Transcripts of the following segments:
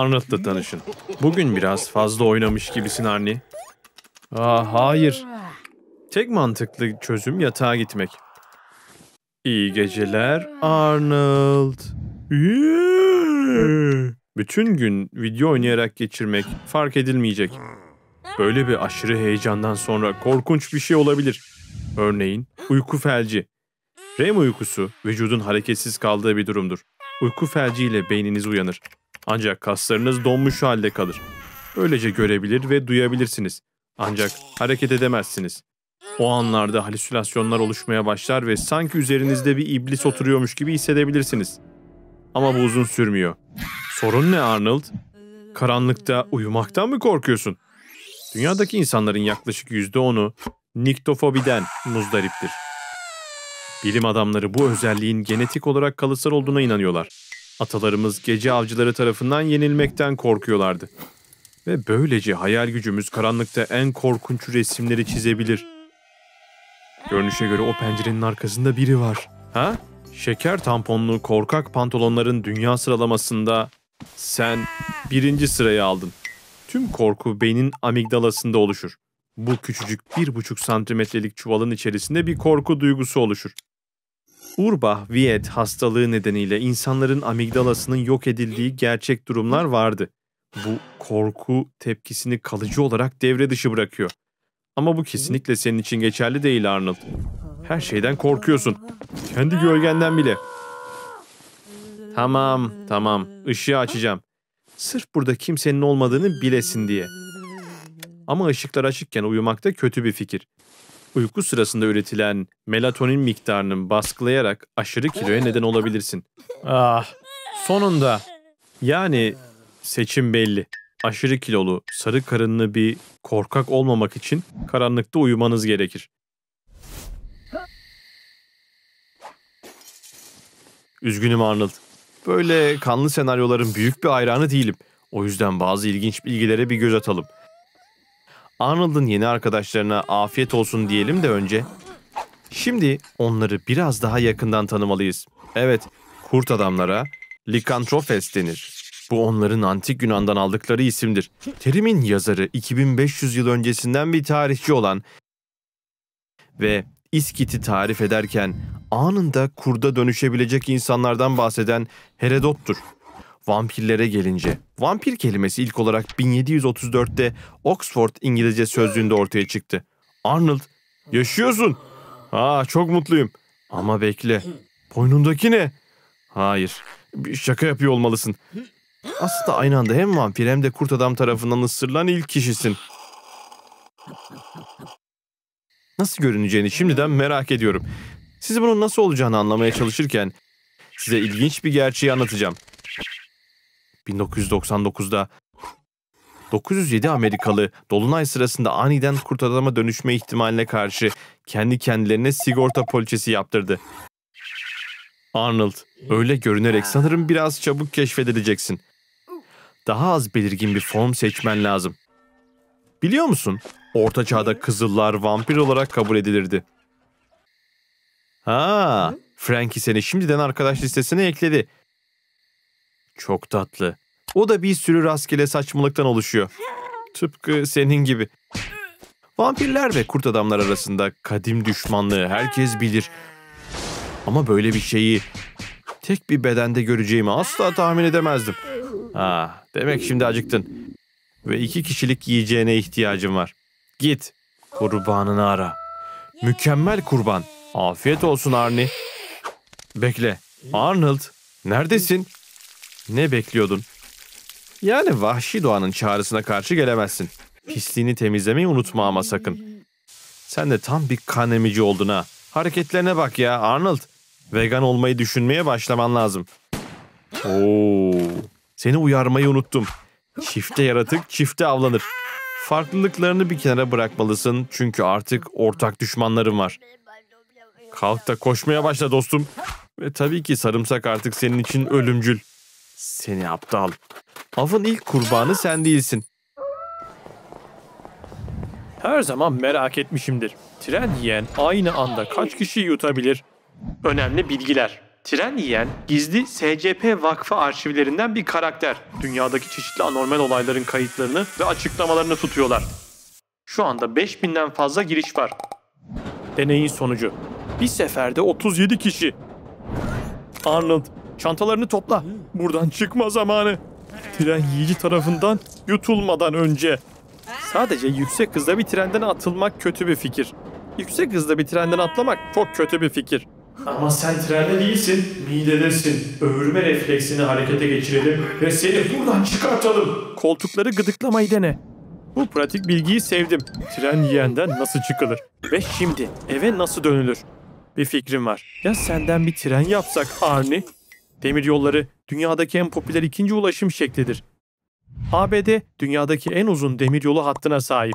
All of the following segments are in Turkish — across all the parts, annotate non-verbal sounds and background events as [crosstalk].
Arnold'la tanışın. Bugün biraz fazla oynamış gibisin Arnie. Aa, ah, hayır. Tek mantıklı çözüm yatağa gitmek. İyi geceler Arnold. Bütün gün video oynayarak geçirmek fark edilmeyecek. Böyle bir aşırı heyecandan sonra korkunç bir şey olabilir. Örneğin uyku felci. REM uykusu vücudun hareketsiz kaldığı bir durumdur. Uyku felci ile beyniniz uyanır. Ancak kaslarınız donmuş halde kalır. Böylece görebilir ve duyabilirsiniz. Ancak hareket edemezsiniz. O anlarda halüsinasyonlar oluşmaya başlar ve sanki üzerinizde bir iblis oturuyormuş gibi hissedebilirsiniz. Ama bu uzun sürmüyor. Sorun ne Arnold? Karanlıkta uyumaktan mı korkuyorsun? Dünyadaki insanların yaklaşık %10'u niktofobiden muzdariptir. Bilim adamları bu özelliğin genetik olarak kalıtsal olduğuna inanıyorlar. Atalarımız gece avcıları tarafından yenilmekten korkuyorlardı. Ve böylece hayal gücümüz karanlıkta en korkunç resimleri çizebilir. Görünüşe göre o pencerenin arkasında biri var. Ha? Şeker tamponlu korkak pantolonların dünya sıralamasında sen birinci sırayı aldın. Tüm korku beynin amigdalasında oluşur. Bu küçücük bir buçuk santimetrelik çuvalın içerisinde bir korku duygusu oluşur. Urbach-Wied hastalığı nedeniyle insanların amigdalasının yok edildiği gerçek durumlar vardı. Bu korku tepkisini kalıcı olarak devre dışı bırakıyor. Ama bu kesinlikle senin için geçerli değil Arnold. Her şeyden korkuyorsun. Kendi gölgenden bile. Tamam, tamam. Işığı açacağım. Sırf burada kimsenin olmadığını bilesin diye. Ama ışıklar açıkken uyumak da kötü bir fikir. Uyku sırasında üretilen melatonin miktarının baskılayarak aşırı kiloya neden olabilirsin. Ah, sonunda. Yani seçim belli. Aşırı kilolu, sarı karınlı bir korkak olmamak için karanlıkta uyumanız gerekir. Üzgünüm Arnold. Böyle kanlı senaryoların büyük bir hayranı değilim. O yüzden bazı ilginç bilgilere bir göz atalım. Arnold'un yeni arkadaşlarına afiyet olsun diyelim de önce. Şimdi onları biraz daha yakından tanımalıyız. Evet, kurt adamlara Likantrofes denir. Bu onların antik Yunan'dan aldıkları isimdir. Terimin yazarı 2500 yıl öncesinden bir tarihçi olan ve İskit'i tarif ederken anında kurda dönüşebilecek insanlardan bahseden Herodot'tur. Vampirlere gelince, vampir kelimesi ilk olarak 1734'te Oxford İngilizce sözlüğünde ortaya çıktı. Arnold, yaşıyorsun. Aa çok mutluyum. Ama bekle, boynundaki ne? Hayır, şaka yapıyor olmalısın. Aslında aynı anda hem vampir hem de kurt adam tarafından ısırılan ilk kişisin. Nasıl görüneceğini şimdiden merak ediyorum. Size bunun nasıl olacağını anlamaya çalışırken size ilginç bir gerçeği anlatacağım. 1999'da 907 Amerikalı dolunay sırasında aniden kurt adama dönüşme ihtimaline karşı kendi kendilerine sigorta poliçesi yaptırdı. Arnold, öyle görünerek sanırım biraz çabuk keşfedileceksin. Daha az belirgin bir form seçmen lazım. Biliyor musun? Orta çağda kızıllar vampir olarak kabul edilirdi. Ha, Frankie seni şimdiden arkadaş listesine ekledi. Çok tatlı. O da bir sürü rastgele saçmalıktan oluşuyor. Tıpkı senin gibi. Vampirler ve kurt adamlar arasında kadim düşmanlığı herkes bilir. Ama böyle bir şeyi tek bir bedende göreceğimi asla tahmin edemezdim. Ha, demek şimdi acıktın. Ve iki kişilik yiyeceğine ihtiyacım var. Git, kurbanını ara. Mükemmel kurban. Afiyet olsun Arni. Bekle, Arnold neredesin? Ne bekliyordun? Yani vahşi doğanın çağrısına karşı gelemezsin. Pisliğini temizlemeyi unutma ama sakın. Sen de tam bir kan emici oldun ha. Hareketlerine bak ya Arnold. Vegan olmayı düşünmeye başlaman lazım. Oo, seni uyarmayı unuttum. Çifte yaratık çifte avlanır. Farklılıklarını bir kenara bırakmalısın çünkü artık ortak düşmanların var. Kalk da koşmaya başla dostum. Ve tabii ki sarımsak artık senin için ölümcül. Seni aptal. Avın ilk kurbanı sen değilsin. Her zaman merak etmişimdir. Tren yiyen aynı anda kaç kişi yutabilir? Önemli bilgiler. Tren yiyen gizli SCP Vakfı arşivlerinden bir karakter. Dünyadaki çeşitli anormal olayların kayıtlarını ve açıklamalarını tutuyorlar. Şu anda 5000'den fazla giriş var. Deneyin sonucu. Bir seferde 37 kişi. Arnold Çantalarını topla. Buradan çıkma zamanı. Tren yiyici tarafından yutulmadan önce. Sadece yüksek hızda bir trenden atılmak kötü bir fikir. Yüksek hızda bir trenden atlamak çok kötü bir fikir. Ama sen trende değilsin, midedesin. Öğürme refleksini harekete geçirelim ve seni buradan çıkartalım. Koltukları gıdıklamayı dene. Bu pratik bilgiyi sevdim. Tren yiyenden nasıl çıkılır? Ve şimdi eve nasıl dönülür? Bir fikrim var. Ya senden bir tren yapsak Arni? Demir yolları dünyadaki en popüler ikinci ulaşım şeklidir. ABD dünyadaki en uzun demir yolu hattına sahip.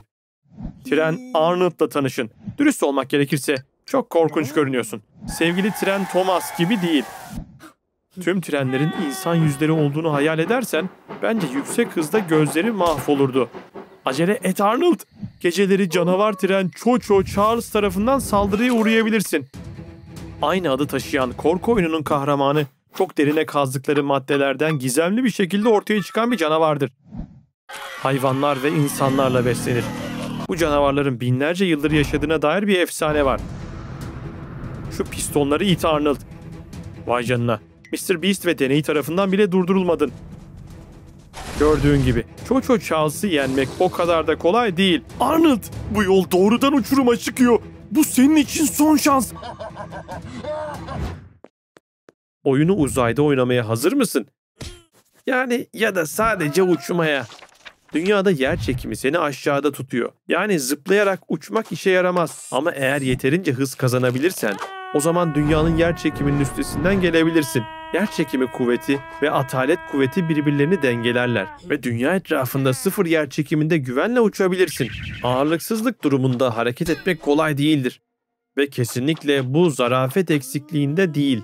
Tren Arnold'la tanışın. Dürüst olmak gerekirse çok korkunç görünüyorsun. Sevgili tren Thomas gibi değil. Tüm trenlerin insan yüzleri olduğunu hayal edersen bence yüksek hızda gözleri mahvolurdu. Acele et Arnold. Geceleri canavar tren Chocho Charles tarafından saldırıya uğrayabilirsin. Aynı adı taşıyan korku oyununun kahramanı çok derine kazdıkları maddelerden gizemli bir şekilde ortaya çıkan bir canavardır. Hayvanlar ve insanlarla beslenir. Bu canavarların binlerce yıldır yaşadığına dair bir efsane var. Şu pistonları it Arnold. Vay canına. Mr. Beast ve deneyi tarafından bile durdurulmadın. Gördüğün gibi Çoço Charles'ı yenmek o kadar da kolay değil. Arnold bu yol doğrudan uçuruma çıkıyor. Bu senin için son şans. Oyunu uzayda oynamaya hazır mısın? Yani ya da sadece uçmaya. Dünyada yer çekimi seni aşağıda tutuyor. Yani zıplayarak uçmak işe yaramaz. Ama eğer yeterince hız kazanabilirsen o zaman dünyanın yer çekiminin üstesinden gelebilirsin. Yer çekimi kuvveti ve atalet kuvveti birbirlerini dengelerler ve dünya etrafında sıfır yer çekiminde güvenle uçabilirsin. Ağırlıksızlık durumunda hareket etmek kolay değildir ve kesinlikle bu zarafet eksikliğinde değil.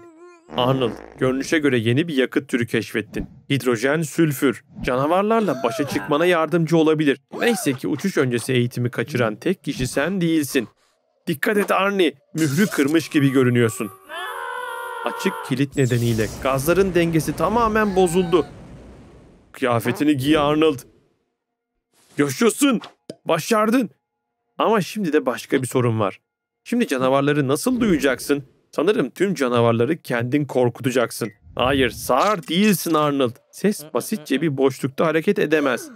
Arnold, görünüşe göre yeni bir yakıt türü keşfettin. Hidrojen sülfür. Canavarlarla başa çıkmana yardımcı olabilir. Neyse ki uçuş öncesi eğitimi kaçıran tek kişi sen değilsin. Dikkat et Arnie, mührü kırmış gibi görünüyorsun. Açık kilit nedeniyle gazların dengesi tamamen bozuldu. Kıyafetini giy Arnold. Yaşasın, başardın. Ama şimdi de başka bir sorun var. Şimdi canavarları nasıl duyacaksın? Sanırım tüm canavarları kendin korkutacaksın. Hayır, sağır değilsin Arnold. Ses basitçe bir boşlukta hareket edemez.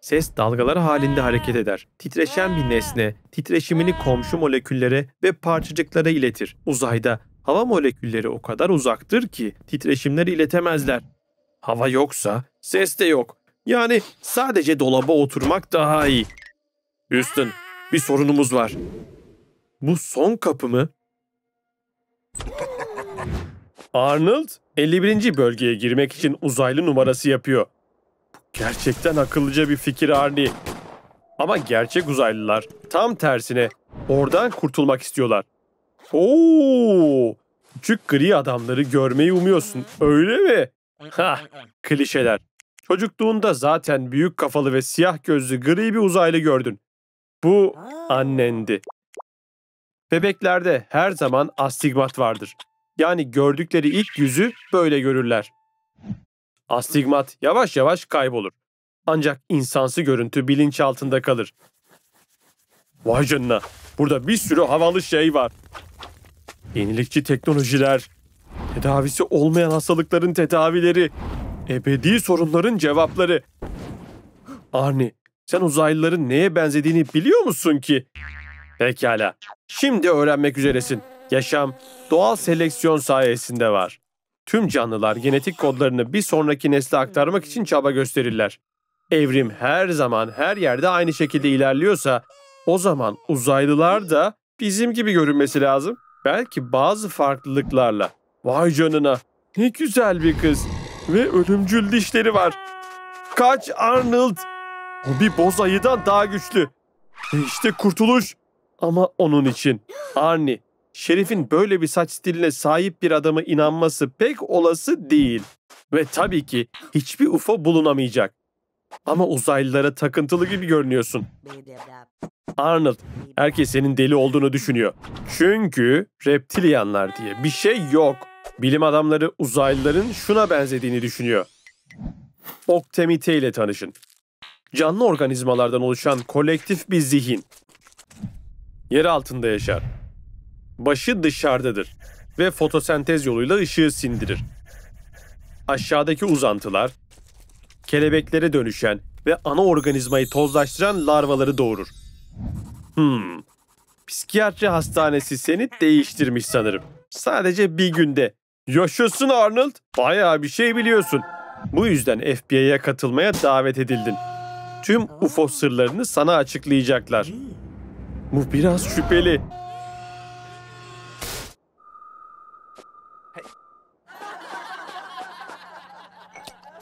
Ses dalgalar halinde hareket eder. Titreşen bir nesne titreşimini komşu moleküllere ve parçacıklara iletir. Uzayda hava molekülleri o kadar uzaktır ki titreşimleri iletemezler. Hava yoksa ses de yok. Yani sadece dolaba oturmak daha iyi. Üstün, bir sorunumuz var. Bu son kapı mı? Arnold 51. bölgeye girmek için uzaylı numarası yapıyor. Bu gerçekten akıllıca bir fikir Arnie. Ama gerçek uzaylılar tam tersine oradan kurtulmak istiyorlar. Oo! Küçük gri adamları görmeyi umuyorsun öyle mi? Ha, klişeler. Çocukluğunda zaten büyük kafalı ve siyah gözlü gri bir uzaylı gördün. Bu annendi. Bebeklerde her zaman astigmat vardır. Yani gördükleri ilk yüzü böyle görürler. Astigmat yavaş yavaş kaybolur. Ancak insansı görüntü bilinç altında kalır. Vay canına, burada bir sürü havalı şey var. Yenilikçi teknolojiler, tedavisi olmayan hastalıkların tedavileri, ebedi sorunların cevapları. Arni, sen uzaylıların neye benzediğini biliyor musun ki? Pekala. Şimdi öğrenmek üzeresin. Yaşam doğal seleksiyon sayesinde var. Tüm canlılar genetik kodlarını bir sonraki nesle aktarmak için çaba gösterirler. Evrim her zaman her yerde aynı şekilde ilerliyorsa o zaman uzaylılar da bizim gibi görünmesi lazım. Belki bazı farklılıklarla. Vay canına. Ne güzel bir kız. Ve ölümcül dişleri var. Kaç Arnold. O bir boz ayıdan daha güçlü. E işte kurtuluş. Ama onun için Arni, Şerif'in böyle bir saç stiline sahip bir adama inanması pek olası değil. Ve tabii ki hiçbir UFO bulunamayacak. Ama uzaylılara takıntılı gibi görünüyorsun. Arnold, herkes senin deli olduğunu düşünüyor. Çünkü reptilianlar diye bir şey yok. Bilim adamları uzaylıların şuna benzediğini düşünüyor. Oktemite ile tanışın. Canlı organizmalardan oluşan kolektif bir zihin yer altında yaşar. Başı dışarıdadır ve fotosentez yoluyla ışığı sindirir. Aşağıdaki uzantılar kelebeklere dönüşen ve ana organizmayı tozlaştıran larvaları doğurur. Hmm. Psikiyatri hastanesi seni değiştirmiş sanırım. Sadece bir günde. Yaşasın Arnold. Bayağı bir şey biliyorsun. Bu yüzden FBI'ye katılmaya davet edildin. Tüm UFO sırlarını sana açıklayacaklar. Bu biraz şüpheli.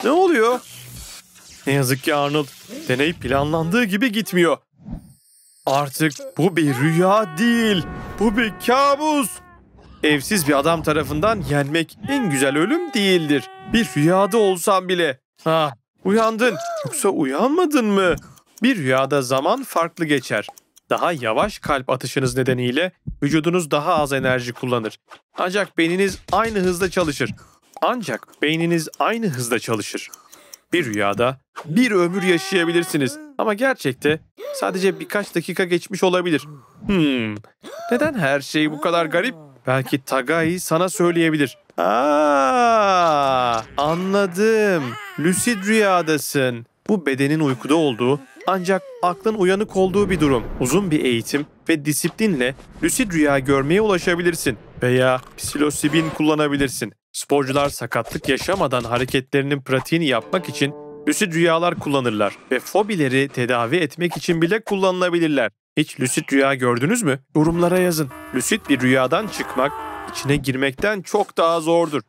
Ne oluyor? Ne yazık ki Arnold, deney planlandığı gibi gitmiyor. Artık bu bir rüya değil, bu bir kabus. Evsiz bir adam tarafından yenmek en güzel ölüm değildir. Bir rüyada olsan bile. Ha, uyandın yoksa uyanmadın mı? Bir rüyada zaman farklı geçer. Daha yavaş kalp atışınız nedeniyle vücudunuz daha az enerji kullanır. Ancak beyniniz aynı hızda çalışır. Ancak beyniniz aynı hızda çalışır. Bir rüyada bir ömür yaşayabilirsiniz ama gerçekte sadece birkaç dakika geçmiş olabilir. Hmm. Neden her şey bu kadar garip? Belki Tagai sana söyleyebilir. Aa, anladım. Lucid rüyadasın. Bu bedenin uykuda olduğu ancak aklın uyanık olduğu bir durum. Uzun bir eğitim ve disiplinle lucid rüya görmeye ulaşabilirsin veya psilosibin kullanabilirsin. Sporcular sakatlık yaşamadan hareketlerinin pratiğini yapmak için lucid rüyalar kullanırlar ve fobileri tedavi etmek için bile kullanılabilirler. Hiç lucid rüya gördünüz mü? Yorumlara yazın. Lucid bir rüyadan çıkmak içine girmekten çok daha zordur.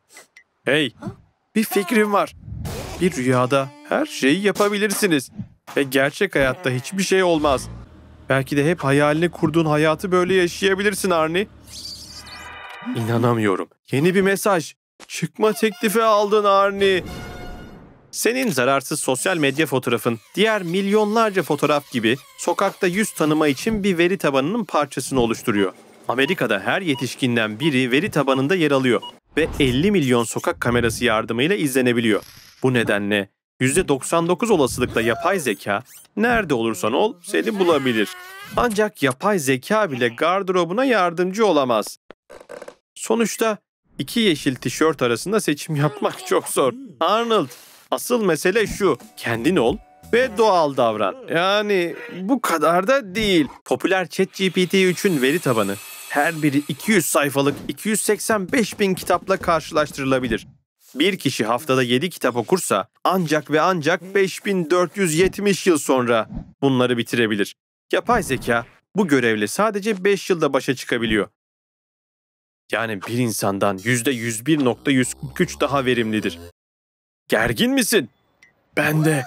Hey, bir fikrim var. Bir rüyada her şeyi yapabilirsiniz. Ve gerçek hayatta hiçbir şey olmaz. Belki de hep hayalini kurduğun hayatı böyle yaşayabilirsin Arnie. İnanamıyorum. Yeni bir mesaj. Çıkma teklifi aldın Arnie. Senin zararsız sosyal medya fotoğrafın diğer milyonlarca fotoğraf gibi sokakta yüz tanıma için bir veri tabanının parçasını oluşturuyor. Amerika'da her yetişkinden biri veri tabanında yer alıyor ve 50 milyon sokak kamerası yardımıyla izlenebiliyor. Bu nedenle %99 olasılıkla yapay zeka nerede olursan ol seni bulabilir. Ancak yapay zeka bile gardırobuna yardımcı olamaz. Sonuçta iki yeşil tişört arasında seçim yapmak çok zor. Arnold, asıl mesele şu. Kendin ol ve doğal davran. Yani bu kadar da değil. Popüler ChatGPT 3'ün veri tabanı her biri 200 sayfalık 285 bin kitapla karşılaştırılabilir bir kişi haftada 7 kitap okursa ancak ve ancak 5470 yıl sonra bunları bitirebilir. Yapay zeka bu görevle sadece 5 yılda başa çıkabiliyor. Yani bir insandan %101.143 daha verimlidir. Gergin misin? Ben de.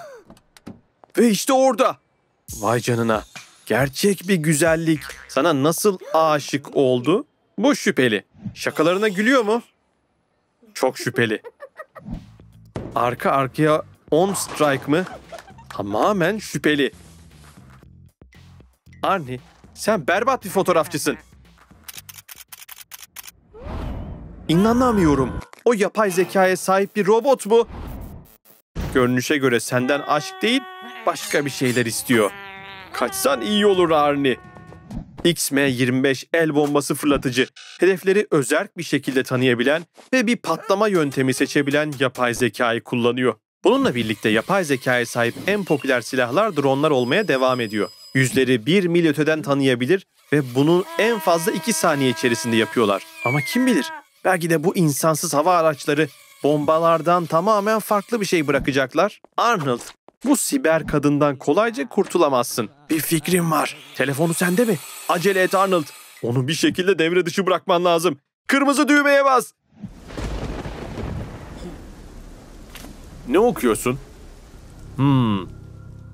Ve işte orada. Vay canına. Gerçek bir güzellik. Sana nasıl aşık oldu? Bu şüpheli. Şakalarına gülüyor mu? Çok şüpheli. Arka arkaya 10 strike mı? Tamamen şüpheli. Arnie, sen berbat bir fotoğrafçısın. İnanamıyorum. O yapay zekaya sahip bir robot mu? Görünüşe göre senden aşk değil, başka bir şeyler istiyor. Kaçsan iyi olur Arnie. XM-25 el bombası fırlatıcı, hedefleri özerk bir şekilde tanıyabilen ve bir patlama yöntemi seçebilen yapay zekayı kullanıyor. Bununla birlikte yapay zekaya sahip en popüler silahlar dronlar olmaya devam ediyor. Yüzleri 1 mil öteden tanıyabilir ve bunu en fazla 2 saniye içerisinde yapıyorlar. Ama kim bilir? Belki de bu insansız hava araçları bombalardan tamamen farklı bir şey bırakacaklar. Arnold bu siber kadından kolayca kurtulamazsın. Bir fikrim var. Telefonu sende mi? Acele et Arnold. Onu bir şekilde devre dışı bırakman lazım. Kırmızı düğmeye bas. Ne okuyorsun? Hmm.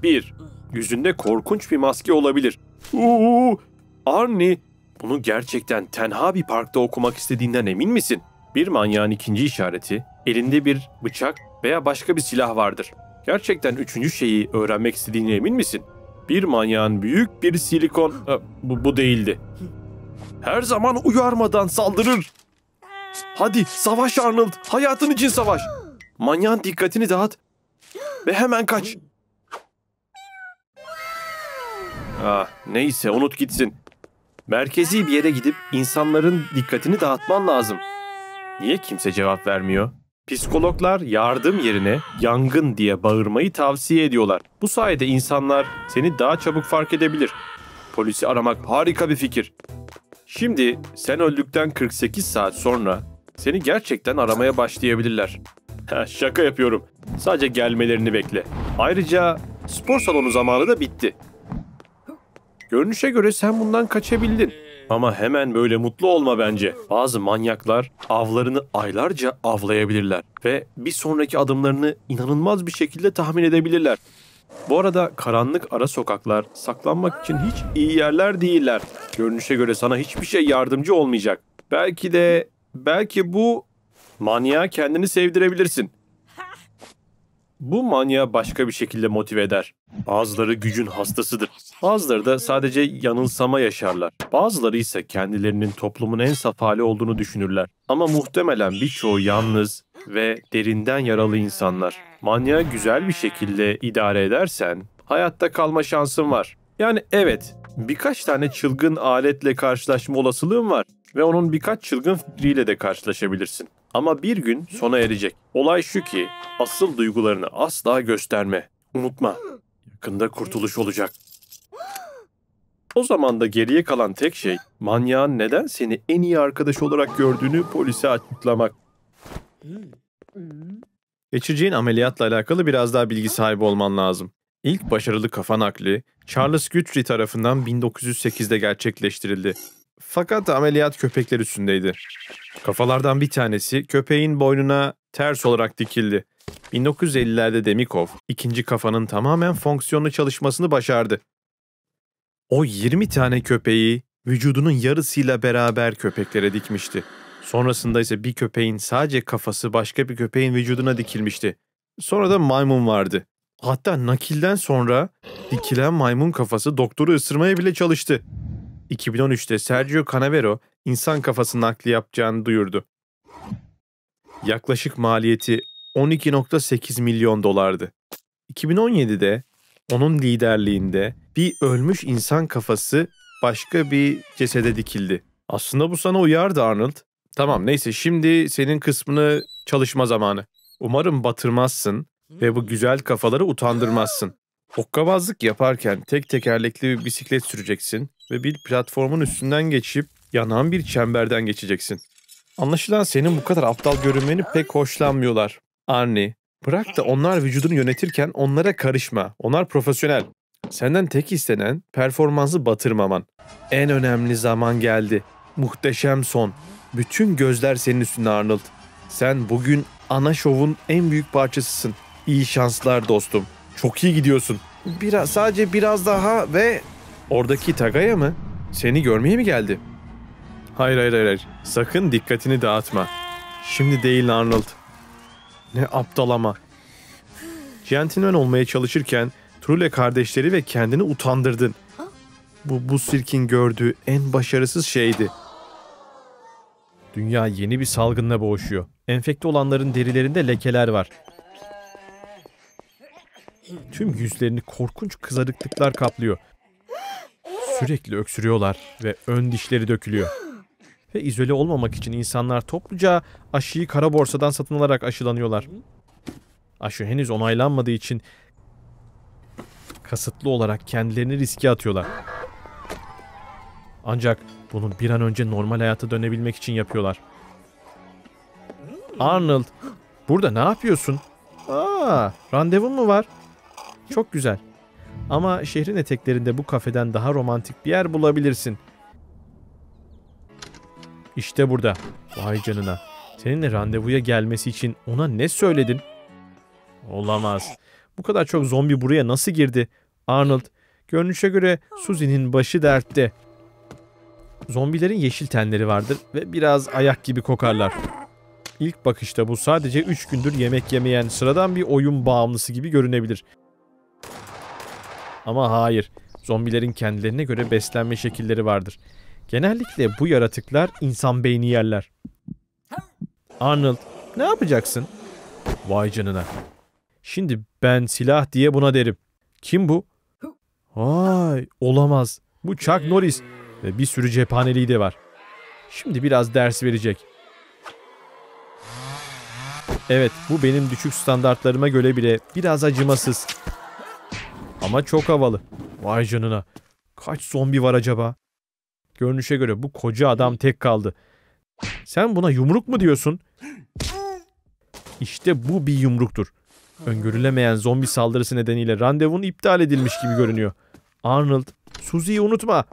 Bir. Yüzünde korkunç bir maske olabilir. Uuu. Arnie. Bunu gerçekten tenha bir parkta okumak istediğinden emin misin? Bir manyağın ikinci işareti elinde bir bıçak veya başka bir silah vardır. Gerçekten üçüncü şeyi öğrenmek istediğine emin misin? Bir manyağın büyük bir silikon... E, bu, bu değildi. Her zaman uyarmadan saldırır. Hadi savaş Arnold. Hayatın için savaş. Manyağın dikkatini dağıt. Ve hemen kaç. Ah, neyse unut gitsin. Merkezi bir yere gidip insanların dikkatini dağıtman lazım. Niye kimse cevap vermiyor? Psikologlar yardım yerine yangın diye bağırmayı tavsiye ediyorlar. Bu sayede insanlar seni daha çabuk fark edebilir. Polisi aramak harika bir fikir. Şimdi sen öldükten 48 saat sonra seni gerçekten aramaya başlayabilirler. [laughs] Şaka yapıyorum. Sadece gelmelerini bekle. Ayrıca spor salonu zamanı da bitti. Görünüşe göre sen bundan kaçabildin. Ama hemen böyle mutlu olma bence. Bazı manyaklar avlarını aylarca avlayabilirler ve bir sonraki adımlarını inanılmaz bir şekilde tahmin edebilirler. Bu arada karanlık ara sokaklar saklanmak için hiç iyi yerler değiller. Görünüşe göre sana hiçbir şey yardımcı olmayacak. Belki de belki bu manyağa kendini sevdirebilirsin. Bu manya başka bir şekilde motive eder. Bazıları gücün hastasıdır. Bazıları da sadece yanılsama yaşarlar. Bazıları ise kendilerinin toplumun en saf hali olduğunu düşünürler. Ama muhtemelen birçoğu yalnız ve derinden yaralı insanlar. Manya güzel bir şekilde idare edersen hayatta kalma şansın var. Yani evet birkaç tane çılgın aletle karşılaşma olasılığın var ve onun birkaç çılgın fikriyle de karşılaşabilirsin. Ama bir gün sona erecek. Olay şu ki asıl duygularını asla gösterme. Unutma. Yakında kurtuluş olacak. O zaman da geriye kalan tek şey manyağın neden seni en iyi arkadaş olarak gördüğünü polise açıklamak. Geçireceğin ameliyatla alakalı biraz daha bilgi sahibi olman lazım. İlk başarılı kafa nakli Charles Guthrie tarafından 1908'de gerçekleştirildi. Fakat ameliyat köpekler üstündeydi. Kafalardan bir tanesi köpeğin boynuna ters olarak dikildi. 1950'lerde Demikov ikinci kafanın tamamen fonksiyonlu çalışmasını başardı. O 20 tane köpeği vücudunun yarısıyla beraber köpeklere dikmişti. Sonrasında ise bir köpeğin sadece kafası başka bir köpeğin vücuduna dikilmişti. Sonra da maymun vardı. Hatta nakilden sonra dikilen maymun kafası doktoru ısırmaya bile çalıştı. 2013'te Sergio Canavero insan kafasını nakli yapacağını duyurdu. Yaklaşık maliyeti 12.8 milyon dolardı. 2017'de onun liderliğinde bir ölmüş insan kafası başka bir cesede dikildi. Aslında bu sana uyardı Arnold. Tamam neyse şimdi senin kısmını çalışma zamanı. Umarım batırmazsın ve bu güzel kafaları utandırmazsın. Hokkabazlık yaparken tek tekerlekli bir bisiklet süreceksin ve bir platformun üstünden geçip yanan bir çemberden geçeceksin. Anlaşılan senin bu kadar aptal görünmeni pek hoşlanmıyorlar. Arnie, bırak da onlar vücudunu yönetirken onlara karışma. Onlar profesyonel. Senden tek istenen performansı batırmaman. En önemli zaman geldi. Muhteşem son. Bütün gözler senin üstünde Arnold. Sen bugün ana şovun en büyük parçasısın. İyi şanslar dostum. Çok iyi gidiyorsun. Biraz sadece biraz daha ve Oradaki Tagaya mı? Seni görmeye mi geldi? Hayır hayır hayır. Sakın dikkatini dağıtma. Şimdi değil Arnold. Ne aptal ama. Gentleman olmaya çalışırken Trule kardeşleri ve kendini utandırdın. Bu bu sirkin gördüğü en başarısız şeydi. Dünya yeni bir salgınla boğuşuyor. Enfekte olanların derilerinde lekeler var. Tüm yüzlerini korkunç kızarıklıklar kaplıyor. Sürekli öksürüyorlar ve ön dişleri dökülüyor. Ve izole olmamak için insanlar topluca aşıyı kara borsadan satın alarak aşılanıyorlar. Aşı henüz onaylanmadığı için kasıtlı olarak kendilerini riske atıyorlar. Ancak bunu bir an önce normal hayata dönebilmek için yapıyorlar. Arnold, burada ne yapıyorsun? Aa, randevun mu var? Çok güzel. Ama şehrin eteklerinde bu kafeden daha romantik bir yer bulabilirsin. İşte burada. Vay canına. Seninle randevuya gelmesi için ona ne söyledin? Olamaz. Bu kadar çok zombi buraya nasıl girdi? Arnold, görünüşe göre Suzy'nin başı dertte. Zombilerin yeşil tenleri vardır ve biraz ayak gibi kokarlar. İlk bakışta bu sadece 3 gündür yemek yemeyen sıradan bir oyun bağımlısı gibi görünebilir. Ama hayır. Zombilerin kendilerine göre beslenme şekilleri vardır. Genellikle bu yaratıklar insan beyni yerler. Arnold, ne yapacaksın? Vay canına. Şimdi ben silah diye buna derim. Kim bu? Ay, olamaz. Bu Chuck Norris ve bir sürü cephaneliği de var. Şimdi biraz ders verecek. Evet, bu benim düşük standartlarıma göre bile biraz acımasız. Ama çok havalı. Vay canına. Kaç zombi var acaba? Görünüşe göre bu koca adam tek kaldı. Sen buna yumruk mu diyorsun? İşte bu bir yumruktur. Öngörülemeyen zombi saldırısı nedeniyle randevun iptal edilmiş gibi görünüyor. Arnold, Suzy'yi unutma.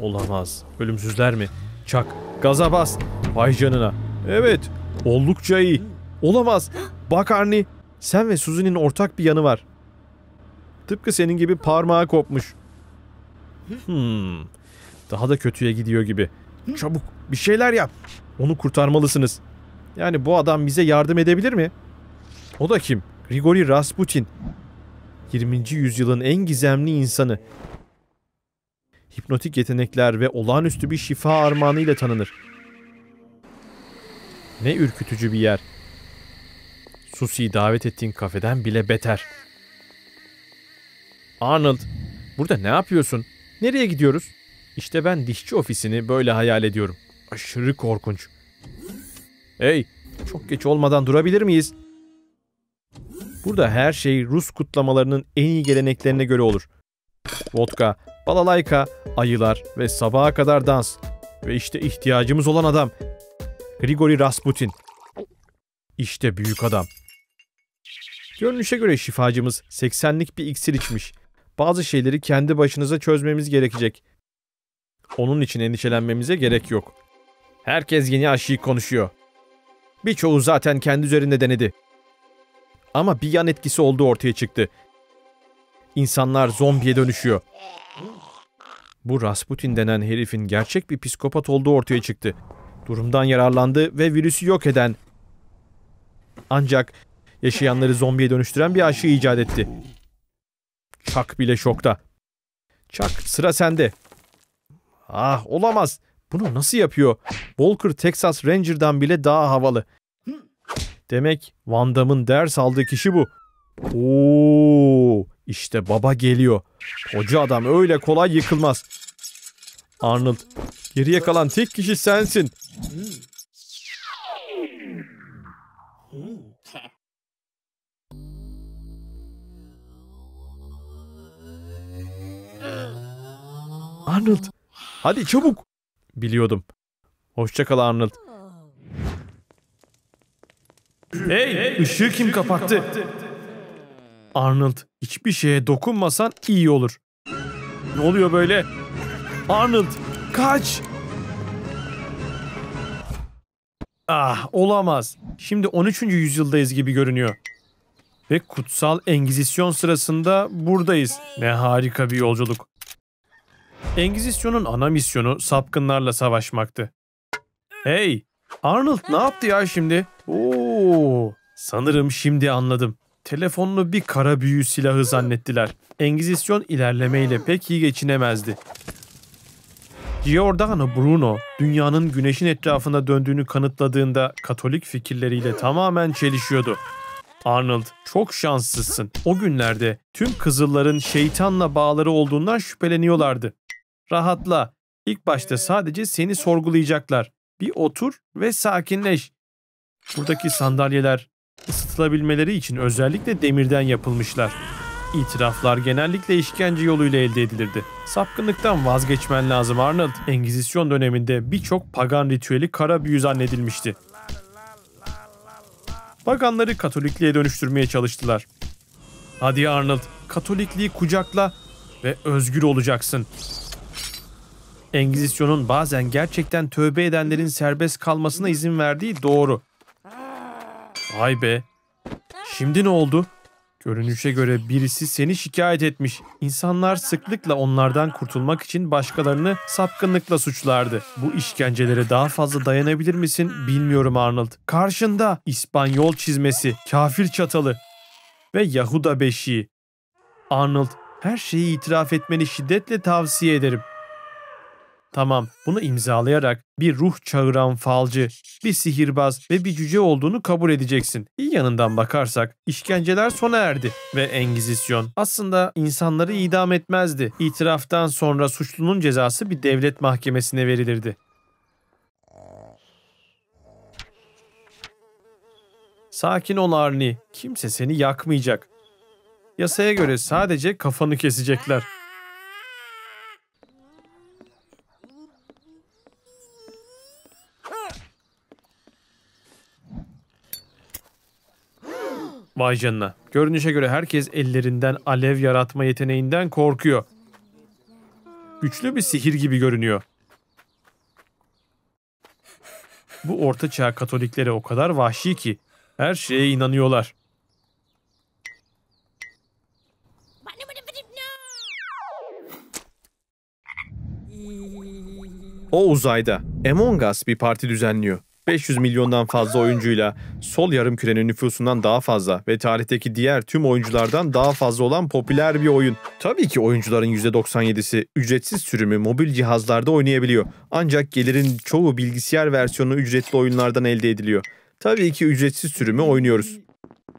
Olamaz. Ölümsüzler mi? Çak, gaza bas. Vay canına. Evet, oldukça iyi. Olamaz. Bak Arnie, sen ve Suzy'nin ortak bir yanı var. Tıpkı senin gibi parmağı kopmuş. Hmm. Daha da kötüye gidiyor gibi. Çabuk bir şeyler yap. Onu kurtarmalısınız. Yani bu adam bize yardım edebilir mi? O da kim? Grigori Rasputin. 20. yüzyılın en gizemli insanı. Hipnotik yetenekler ve olağanüstü bir şifa armağanıyla tanınır. Ne ürkütücü bir yer. Susi'yi davet ettiğin kafeden bile beter. Arnold, burada ne yapıyorsun? Nereye gidiyoruz? İşte ben dişçi ofisini böyle hayal ediyorum. Aşırı korkunç. Hey, çok geç olmadan durabilir miyiz? Burada her şey Rus kutlamalarının en iyi geleneklerine göre olur. Vodka, balalayka, ayılar ve sabaha kadar dans. Ve işte ihtiyacımız olan adam. Grigori Rasputin. İşte büyük adam. Görünüşe göre şifacımız 80'lik bir iksir içmiş. Bazı şeyleri kendi başınıza çözmemiz gerekecek. Onun için endişelenmemize gerek yok. Herkes yeni aşıyı konuşuyor. Birçoğu zaten kendi üzerinde denedi. Ama bir yan etkisi olduğu ortaya çıktı. İnsanlar zombiye dönüşüyor. Bu Rasputin denen herifin gerçek bir psikopat olduğu ortaya çıktı. Durumdan yararlandı ve virüsü yok eden ancak yaşayanları zombiye dönüştüren bir aşı icat etti. Çak bile şokta. Çak sıra sende. Ah olamaz. Bunu nasıl yapıyor? Walker Texas Ranger'dan bile daha havalı. Demek Van Damme'ın ders aldığı kişi bu. Oo, işte baba geliyor. Hoca adam öyle kolay yıkılmaz. Arnold, geriye kalan tek kişi sensin. Arnold. Hadi çabuk. Biliyordum. Hoşçakal Arnold. Hey, hey ışığı kim kapattı? kapattı? Arnold hiçbir şeye dokunmasan iyi olur. Ne oluyor böyle? Arnold kaç! Ah olamaz. Şimdi 13. yüzyıldayız gibi görünüyor. Ve kutsal engizisyon sırasında buradayız. Ne harika bir yolculuk. Engizisyon'un ana misyonu sapkınlarla savaşmaktı. Hey! Arnold ne yaptı ya şimdi? Oo! Sanırım şimdi anladım. Telefonunu bir kara büyü silahı zannettiler. Engizisyon ilerlemeyle pek iyi geçinemezdi. Giordano Bruno, dünyanın güneşin etrafında döndüğünü kanıtladığında Katolik fikirleriyle tamamen çelişiyordu. Arnold, çok şanssızsın. O günlerde tüm Kızılların şeytanla bağları olduğundan şüpheleniyorlardı. Rahatla. İlk başta sadece seni sorgulayacaklar. Bir otur ve sakinleş. Buradaki sandalyeler ısıtılabilmeleri için özellikle demirden yapılmışlar. İtiraflar genellikle işkence yoluyla elde edilirdi. Sapkınlıktan vazgeçmen lazım Arnold. Engizisyon döneminde birçok pagan ritüeli kara büyü zannedilmişti. Paganları Katolikliğe dönüştürmeye çalıştılar. Hadi Arnold, Katolikliği kucakla ve özgür olacaksın. Engizisyon'un bazen gerçekten tövbe edenlerin serbest kalmasına izin verdiği doğru. Vay be. Şimdi ne oldu? Görünüşe göre birisi seni şikayet etmiş. İnsanlar sıklıkla onlardan kurtulmak için başkalarını sapkınlıkla suçlardı. Bu işkencelere daha fazla dayanabilir misin bilmiyorum Arnold. Karşında İspanyol çizmesi, kafir çatalı ve Yahuda beşiği. Arnold her şeyi itiraf etmeni şiddetle tavsiye ederim. Tamam, bunu imzalayarak bir ruh çağıran falcı, bir sihirbaz ve bir cüce olduğunu kabul edeceksin. İyi yanından bakarsak işkenceler sona erdi ve Engizisyon aslında insanları idam etmezdi. İtiraftan sonra suçlunun cezası bir devlet mahkemesine verilirdi. Sakin ol Arni, kimse seni yakmayacak. Yasaya göre sadece kafanı kesecekler. Vay canına. Görünüşe göre herkes ellerinden alev yaratma yeteneğinden korkuyor. Güçlü bir sihir gibi görünüyor. Bu orta çağ Katolikleri o kadar vahşi ki her şeye inanıyorlar. O uzayda Among Us bir parti düzenliyor. 500 milyondan fazla oyuncuyla sol yarım kürenin nüfusundan daha fazla ve tarihteki diğer tüm oyunculardan daha fazla olan popüler bir oyun. Tabii ki oyuncuların %97'si ücretsiz sürümü mobil cihazlarda oynayabiliyor. Ancak gelirin çoğu bilgisayar versiyonu ücretli oyunlardan elde ediliyor. Tabii ki ücretsiz sürümü oynuyoruz.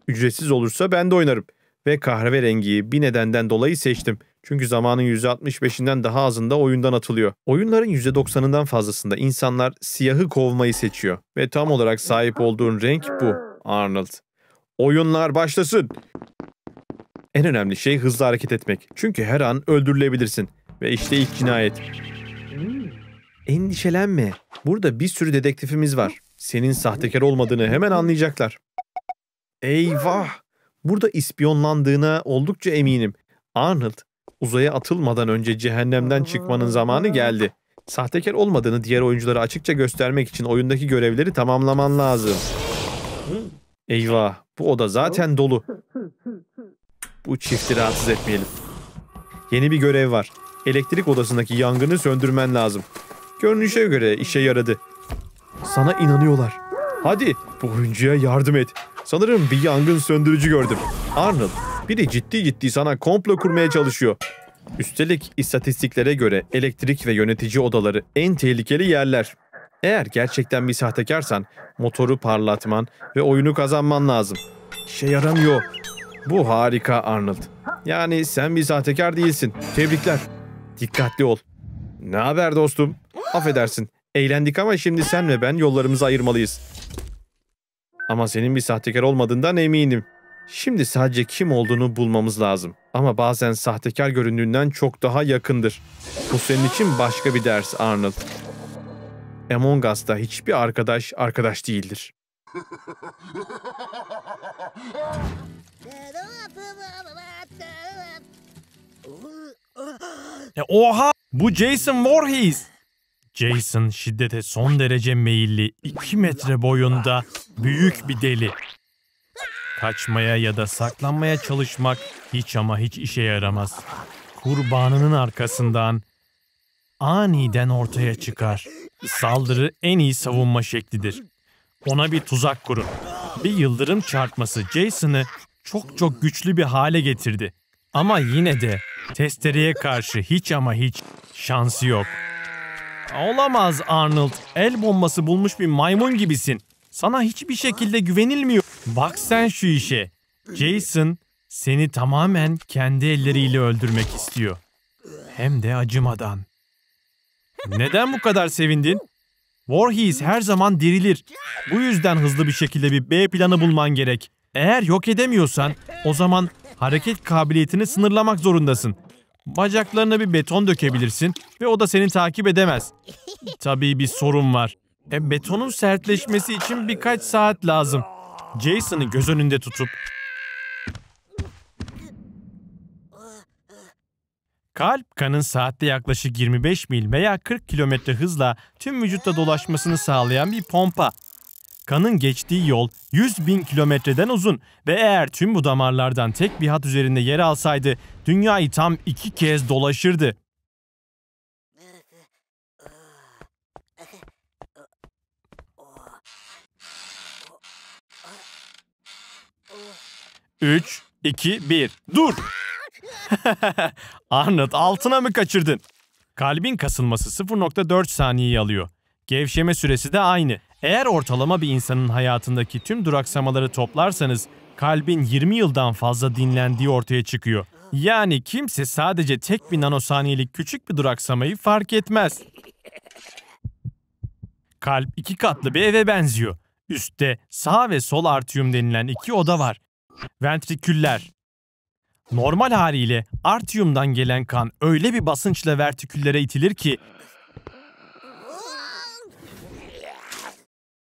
Ücretsiz olursa ben de oynarım ve kahverengiyi bir nedenden dolayı seçtim. Çünkü zamanın %65'inden daha azında oyundan atılıyor. Oyunların %90'ından fazlasında insanlar siyahı kovmayı seçiyor. Ve tam olarak sahip olduğun renk bu Arnold. Oyunlar başlasın. En önemli şey hızlı hareket etmek. Çünkü her an öldürülebilirsin. Ve işte ilk cinayet. Endişelenme. Burada bir sürü dedektifimiz var. Senin sahtekar olmadığını hemen anlayacaklar. Eyvah! Burada ispiyonlandığına oldukça eminim. Arnold uzaya atılmadan önce cehennemden çıkmanın zamanı geldi. Sahtekar olmadığını diğer oyunculara açıkça göstermek için oyundaki görevleri tamamlaman lazım. Eyvah bu oda zaten dolu. Bu çifti rahatsız etmeyelim. Yeni bir görev var. Elektrik odasındaki yangını söndürmen lazım. Görünüşe göre işe yaradı. Sana inanıyorlar. Hadi bu oyuncuya yardım et. Sanırım bir yangın söndürücü gördüm. Arnold biri ciddi ciddi sana komplo kurmaya çalışıyor. Üstelik istatistiklere göre elektrik ve yönetici odaları en tehlikeli yerler. Eğer gerçekten bir sahtekarsan motoru parlatman ve oyunu kazanman lazım. İşe yaramıyor. Bu harika Arnold. Yani sen bir sahtekar değilsin. Tebrikler. Dikkatli ol. Ne haber dostum? Affedersin. Eğlendik ama şimdi sen ve ben yollarımızı ayırmalıyız. Ama senin bir sahtekar olmadığından eminim. Şimdi sadece kim olduğunu bulmamız lazım. Ama bazen sahtekar göründüğünden çok daha yakındır. Bu senin için başka bir ders Arnold. Among Us'ta hiçbir arkadaş arkadaş değildir. E, oha! Bu Jason Voorhees! Jason şiddete son derece meyilli, 2 metre boyunda büyük bir deli. Kaçmaya ya da saklanmaya çalışmak hiç ama hiç işe yaramaz. Kurbanının arkasından aniden ortaya çıkar. Saldırı en iyi savunma şeklidir. Ona bir tuzak kurun. Bir yıldırım çarpması Jason'ı çok çok güçlü bir hale getirdi. Ama yine de testereye karşı hiç ama hiç şansı yok. Olamaz Arnold. El bombası bulmuş bir maymun gibisin. Sana hiçbir şekilde güvenilmiyor. Bak sen şu işe. Jason seni tamamen kendi elleriyle öldürmek istiyor. Hem de acımadan. Neden bu kadar sevindin? Warhees her zaman dirilir. Bu yüzden hızlı bir şekilde bir B planı bulman gerek. Eğer yok edemiyorsan o zaman hareket kabiliyetini sınırlamak zorundasın. Bacaklarına bir beton dökebilirsin ve o da seni takip edemez. Tabii bir sorun var. E, betonun sertleşmesi için birkaç saat lazım. Jason'ı göz önünde tutup kalp kanın saatte yaklaşık 25 mil veya 40 kilometre hızla tüm vücutta dolaşmasını sağlayan bir pompa. Kanın geçtiği yol 100 bin kilometreden uzun ve eğer tüm bu damarlardan tek bir hat üzerinde yer alsaydı dünyayı tam iki kez dolaşırdı. 3, 2, 1. Dur! [laughs] Arnold altına mı kaçırdın? Kalbin kasılması 0.4 saniyeyi alıyor. Gevşeme süresi de aynı. Eğer ortalama bir insanın hayatındaki tüm duraksamaları toplarsanız kalbin 20 yıldan fazla dinlendiği ortaya çıkıyor. Yani kimse sadece tek bir nanosaniyelik küçük bir duraksamayı fark etmez. Kalp iki katlı bir eve benziyor. Üstte sağ ve sol artıyum denilen iki oda var. Ventriküller Normal haliyle artiyumdan gelen kan öyle bir basınçla vertiküllere itilir ki